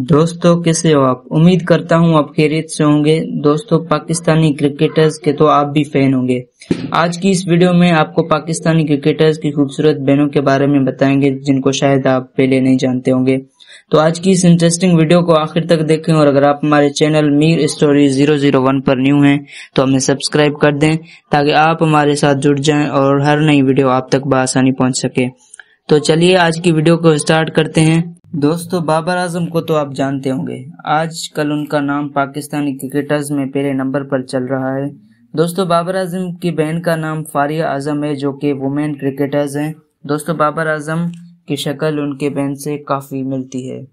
दोस्तों कैसे हो आप उम्मीद करता हूं आप खैरियत से होंगे दोस्तों पाकिस्तानी क्रिकेटर्स के तो आप भी फैन होंगे आज की इस वीडियो में आपको पाकिस्तानी क्रिकेटर्स की खूबसूरत बहनों के बारे में बताएंगे जिनको शायद आप पहले नहीं जानते होंगे तो आज की इस इंटरेस्टिंग वीडियो को आखिर तक देखें और अगर आप हमारे channel Mir story zero zero one पर न्यू हैं तो हमें सब्सक्राइब कर दें ताकि आप हमारे साथ जुड़ जाएं और हर नई वीडियो आप तक बसानी पहुंच सके तो चलिए आज की वीडियो को स्टार्ट करते हैं दोस्तों बाबर आजम को तो आप जानते होंगे आज कल उनका नाम पाकिस्तानी क्रिकेटर्स में पहले नंबर पर चल रहा है दोस्तों बाबर आजम की बहन का नाम फारिया आजम है जो कि वुमेन क्रिकेटर्स हैं दोस्तों बाबर आजम की शक्ल उनके बहन से काफ़ी मिलती है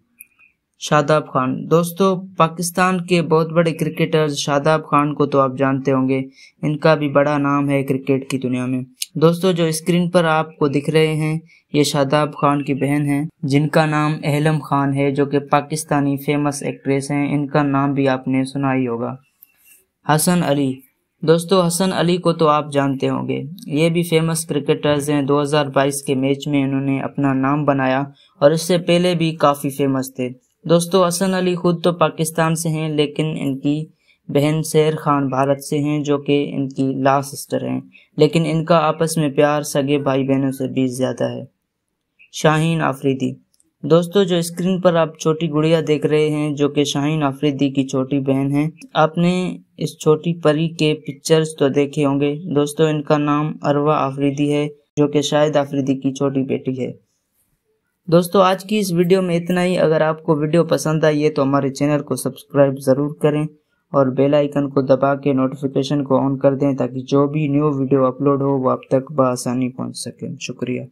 शादाब खान दोस्तों पाकिस्तान के बहुत बड़े क्रिकेटर्स शादाब खान को तो आप जानते होंगे इनका भी बड़ा नाम है क्रिकेट की दुनिया में दोस्तों जो स्क्रीन पर आपको दिख रहे हैं ये शादाब खान की बहन है जिनका नाम अहलम खान है जो कि पाकिस्तानी फेमस एक्ट्रेस हैं इनका नाम भी आपने सुना ही होगा हसन अली दोस्तों हसन अली को तो आप जानते होंगे ये भी फेमस क्रिकेटर्स हैं 2022 के मैच में इन्होंने अपना नाम बनाया और इससे पहले भी काफ़ी फेमस थे दोस्तों हसन अली खुद तो पाकिस्तान से हैं लेकिन इनकी बहन शेर खान भारत से हैं जो कि इनकी ला सिस्टर हैं लेकिन इनका आपस में प्यार सगे भाई बहनों से भी ज़्यादा है शाहीन आफरीदी दोस्तों जो स्क्रीन पर आप छोटी गुड़िया देख रहे हैं जो कि शाहीन आफरीदी की छोटी बहन है आपने इस छोटी परी के पिक्चर्स तो देखे होंगे दोस्तों इनका नाम अरवा आफरीदी है जो कि शाहिद आफरीदी की छोटी बेटी है दोस्तों आज की इस वीडियो में इतना ही अगर आपको वीडियो पसंद आई है तो हमारे चैनल को सब्सक्राइब ज़रूर करें और बेल आइकन को दबा के नोटिफिकेशन को ऑन कर दें ताकि जो भी न्यू वीडियो अपलोड हो वो आप तक बसानी पहुंच सकें शुक्रिया